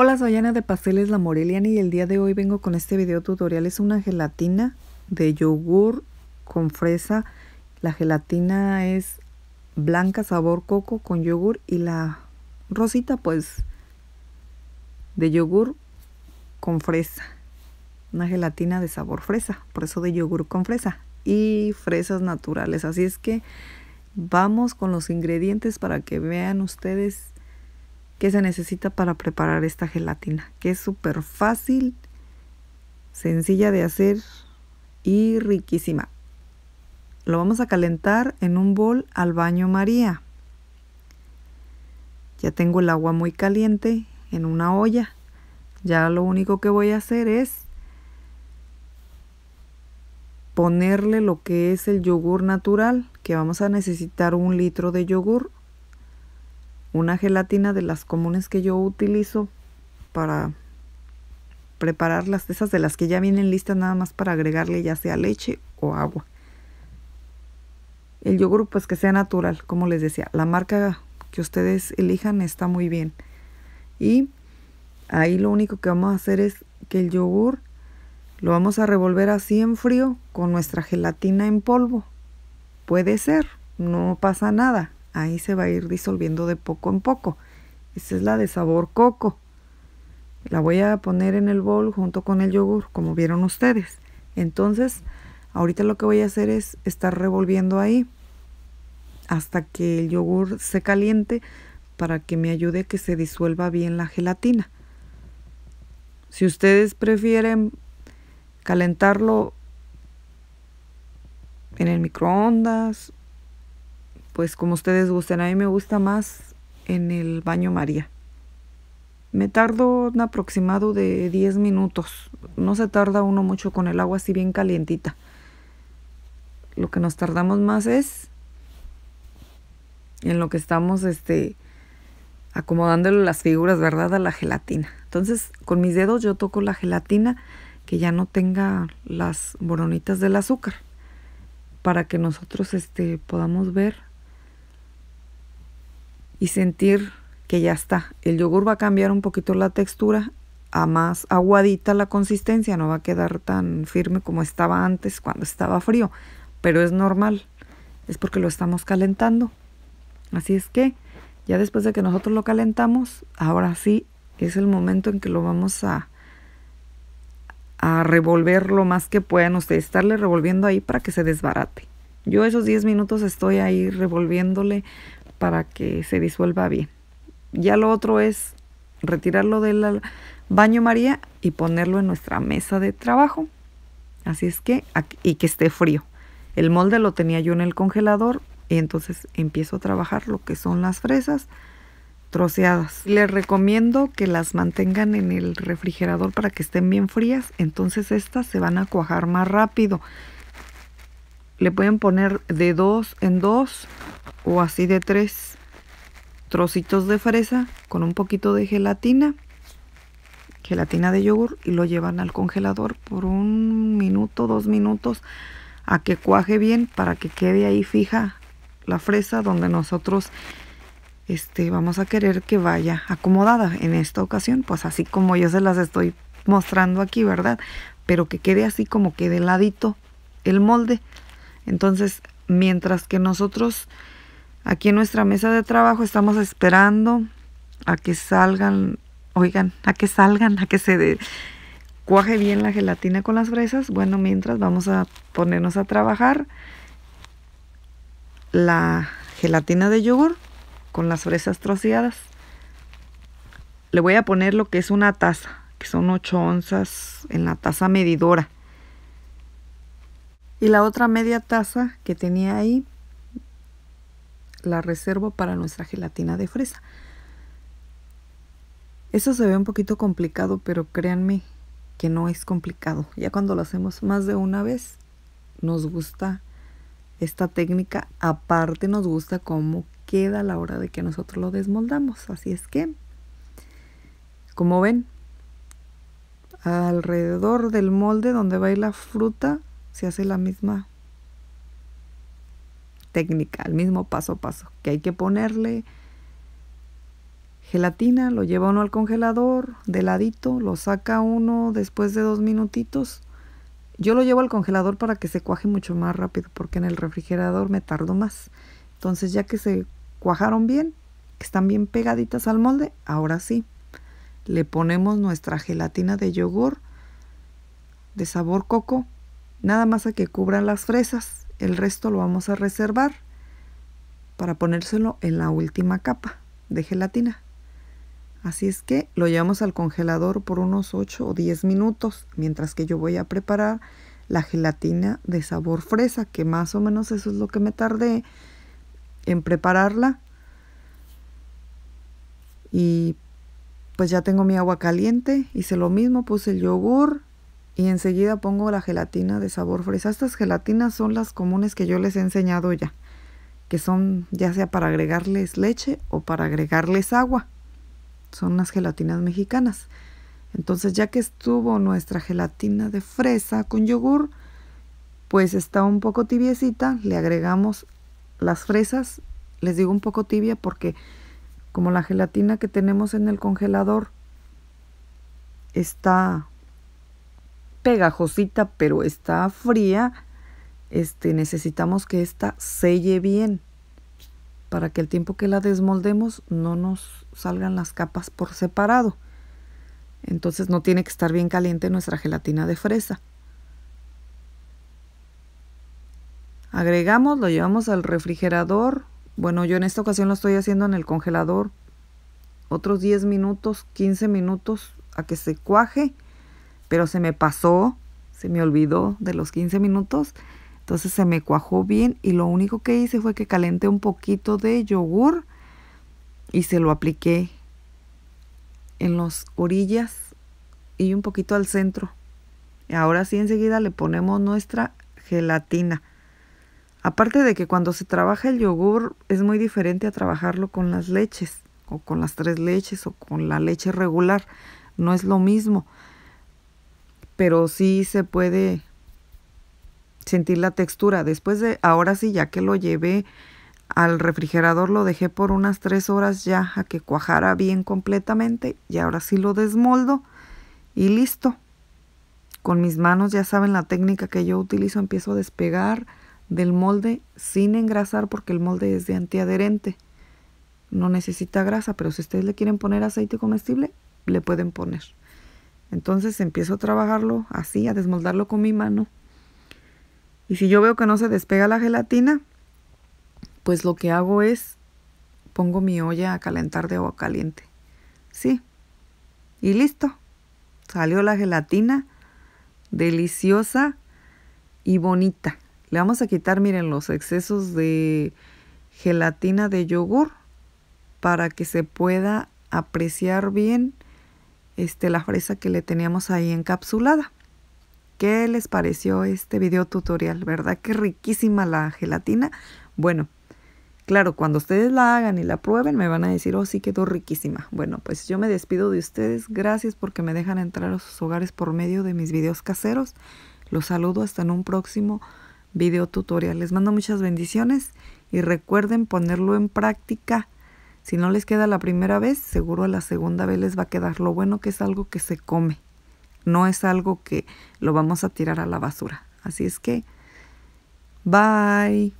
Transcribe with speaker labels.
Speaker 1: Hola, soy Ana de Pasteles La Moreliana y el día de hoy vengo con este video tutorial. Es una gelatina de yogur con fresa. La gelatina es blanca sabor coco con yogur y la rosita pues de yogur con fresa. Una gelatina de sabor fresa, por eso de yogur con fresa y fresas naturales. Así es que vamos con los ingredientes para que vean ustedes que se necesita para preparar esta gelatina, que es súper fácil, sencilla de hacer y riquísima. Lo vamos a calentar en un bol al baño María. Ya tengo el agua muy caliente en una olla. Ya lo único que voy a hacer es ponerle lo que es el yogur natural, que vamos a necesitar un litro de yogur una gelatina de las comunes que yo utilizo para prepararlas, esas de las que ya vienen listas nada más para agregarle ya sea leche o agua. El yogur pues que sea natural, como les decía, la marca que ustedes elijan está muy bien. Y ahí lo único que vamos a hacer es que el yogur lo vamos a revolver así en frío con nuestra gelatina en polvo. Puede ser, no pasa nada. Ahí se va a ir disolviendo de poco en poco. Esta es la de sabor coco. La voy a poner en el bol junto con el yogur, como vieron ustedes. Entonces, ahorita lo que voy a hacer es estar revolviendo ahí hasta que el yogur se caliente para que me ayude a que se disuelva bien la gelatina. Si ustedes prefieren calentarlo en el microondas pues como ustedes gusten. A mí me gusta más en el baño María. Me tardo un aproximado de 10 minutos. No se tarda uno mucho con el agua así bien calientita. Lo que nos tardamos más es en lo que estamos este, acomodándole las figuras, ¿verdad? A la gelatina. Entonces, con mis dedos yo toco la gelatina que ya no tenga las boronitas del azúcar para que nosotros este, podamos ver y sentir que ya está. El yogur va a cambiar un poquito la textura a más aguadita la consistencia, no va a quedar tan firme como estaba antes cuando estaba frío, pero es normal, es porque lo estamos calentando. Así es que ya después de que nosotros lo calentamos, ahora sí es el momento en que lo vamos a, a revolver lo más que puedan ustedes, estarle revolviendo ahí para que se desbarate. Yo esos 10 minutos estoy ahí revolviéndole, para que se disuelva bien. Ya lo otro es retirarlo del baño María y ponerlo en nuestra mesa de trabajo. Así es que, y que esté frío. El molde lo tenía yo en el congelador y entonces empiezo a trabajar lo que son las fresas troceadas. Les recomiendo que las mantengan en el refrigerador para que estén bien frías, entonces estas se van a cuajar más rápido. Le pueden poner de dos en dos o así de tres trocitos de fresa con un poquito de gelatina, gelatina de yogur y lo llevan al congelador por un minuto, dos minutos a que cuaje bien para que quede ahí fija la fresa donde nosotros este, vamos a querer que vaya acomodada en esta ocasión, pues así como yo se las estoy mostrando aquí, ¿verdad? Pero que quede así como que de ladito el molde. Entonces, mientras que nosotros Aquí en nuestra mesa de trabajo estamos esperando a que salgan, oigan, a que salgan, a que se cuaje bien la gelatina con las fresas. Bueno, mientras vamos a ponernos a trabajar la gelatina de yogur con las fresas troceadas. Le voy a poner lo que es una taza, que son 8 onzas en la taza medidora. Y la otra media taza que tenía ahí la reservo para nuestra gelatina de fresa. Eso se ve un poquito complicado, pero créanme que no es complicado. Ya cuando lo hacemos más de una vez, nos gusta esta técnica. Aparte nos gusta cómo queda la hora de que nosotros lo desmoldamos. Así es que, como ven, alrededor del molde donde va a la fruta, se hace la misma técnica, el mismo paso a paso, que hay que ponerle gelatina, lo lleva uno al congelador, de ladito, lo saca uno después de dos minutitos. Yo lo llevo al congelador para que se cuaje mucho más rápido, porque en el refrigerador me tardo más. Entonces ya que se cuajaron bien, que están bien pegaditas al molde, ahora sí, le ponemos nuestra gelatina de yogur de sabor coco, nada más a que cubran las fresas el resto lo vamos a reservar para ponérselo en la última capa de gelatina. Así es que lo llevamos al congelador por unos 8 o 10 minutos, mientras que yo voy a preparar la gelatina de sabor fresa, que más o menos eso es lo que me tardé en prepararla. Y pues ya tengo mi agua caliente, hice lo mismo, puse el yogur, y enseguida pongo la gelatina de sabor fresa. Estas gelatinas son las comunes que yo les he enseñado ya, que son ya sea para agregarles leche o para agregarles agua. Son las gelatinas mexicanas. Entonces ya que estuvo nuestra gelatina de fresa con yogur, pues está un poco tibiecita, le agregamos las fresas, les digo un poco tibia porque como la gelatina que tenemos en el congelador está pegajosita, pero está fría, este, necesitamos que esta selle bien para que el tiempo que la desmoldemos no nos salgan las capas por separado. Entonces no tiene que estar bien caliente nuestra gelatina de fresa. Agregamos, lo llevamos al refrigerador. Bueno, yo en esta ocasión lo estoy haciendo en el congelador. Otros 10 minutos, 15 minutos a que se cuaje pero se me pasó, se me olvidó de los 15 minutos. Entonces se me cuajó bien y lo único que hice fue que calenté un poquito de yogur y se lo apliqué en las orillas y un poquito al centro. y Ahora sí enseguida le ponemos nuestra gelatina. Aparte de que cuando se trabaja el yogur es muy diferente a trabajarlo con las leches o con las tres leches o con la leche regular. No es lo mismo pero sí se puede sentir la textura. Después de, ahora sí, ya que lo llevé al refrigerador, lo dejé por unas tres horas ya a que cuajara bien completamente y ahora sí lo desmoldo y listo. Con mis manos ya saben la técnica que yo utilizo, empiezo a despegar del molde sin engrasar porque el molde es de antiadherente. No necesita grasa, pero si ustedes le quieren poner aceite comestible, le pueden poner. Entonces empiezo a trabajarlo así, a desmoldarlo con mi mano. Y si yo veo que no se despega la gelatina, pues lo que hago es pongo mi olla a calentar de agua caliente. Sí. Y listo. Salió la gelatina deliciosa y bonita. Le vamos a quitar, miren, los excesos de gelatina de yogur para que se pueda apreciar bien este, la fresa que le teníamos ahí encapsulada. ¿Qué les pareció este video tutorial? ¿Verdad que riquísima la gelatina? Bueno, claro, cuando ustedes la hagan y la prueben me van a decir, oh sí, quedó riquísima. Bueno, pues yo me despido de ustedes. Gracias porque me dejan entrar a sus hogares por medio de mis videos caseros. Los saludo hasta en un próximo video tutorial. Les mando muchas bendiciones y recuerden ponerlo en práctica si no les queda la primera vez, seguro a la segunda vez les va a quedar. Lo bueno que es algo que se come, no es algo que lo vamos a tirar a la basura. Así es que, bye.